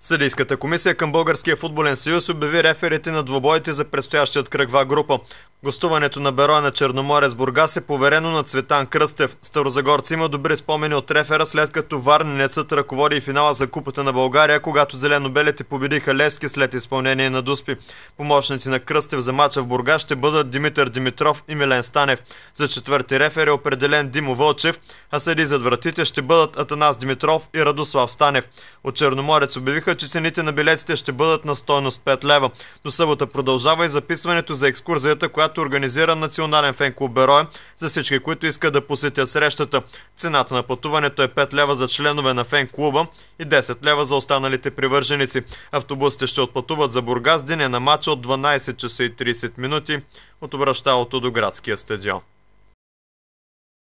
Съдийската комисия към Българския футболен съюз обяви реферите на двобоите за предстоящият кръгва група. Гостуването на Бероя на Черноморец Бургас е поверено на Цветан Кръстев. Старозагорци има добри спомени от рефера, след като Варненецът ръководи и финала за Купата на България, когато зеленобелите победиха Левски след изпълнение на Дуспи. Помощници на Кръстев за мача в Бургас ще бъдат Димитър Димитров и Милен Станев. За четвърти рефер е определен Димо Вълчев, а седи зад вратите ще бъдат Атанас Димитров и Радослав Станев. От Черноморец обявиха, че цените на билетите ще бъдат на стойност 5 лева. До събота продължава и записването за екскурзията, която която организира Национален фен-клуб Берое за всички, които искат да посетят срещата. Цената на пътуването е 5 лева за членове на фен-клуба и 10 лева за останалите привърженици. Автобусите ще отпътуват за Бургас деня на матча от 12 часа и 30 минути от обращалото до градския стадион.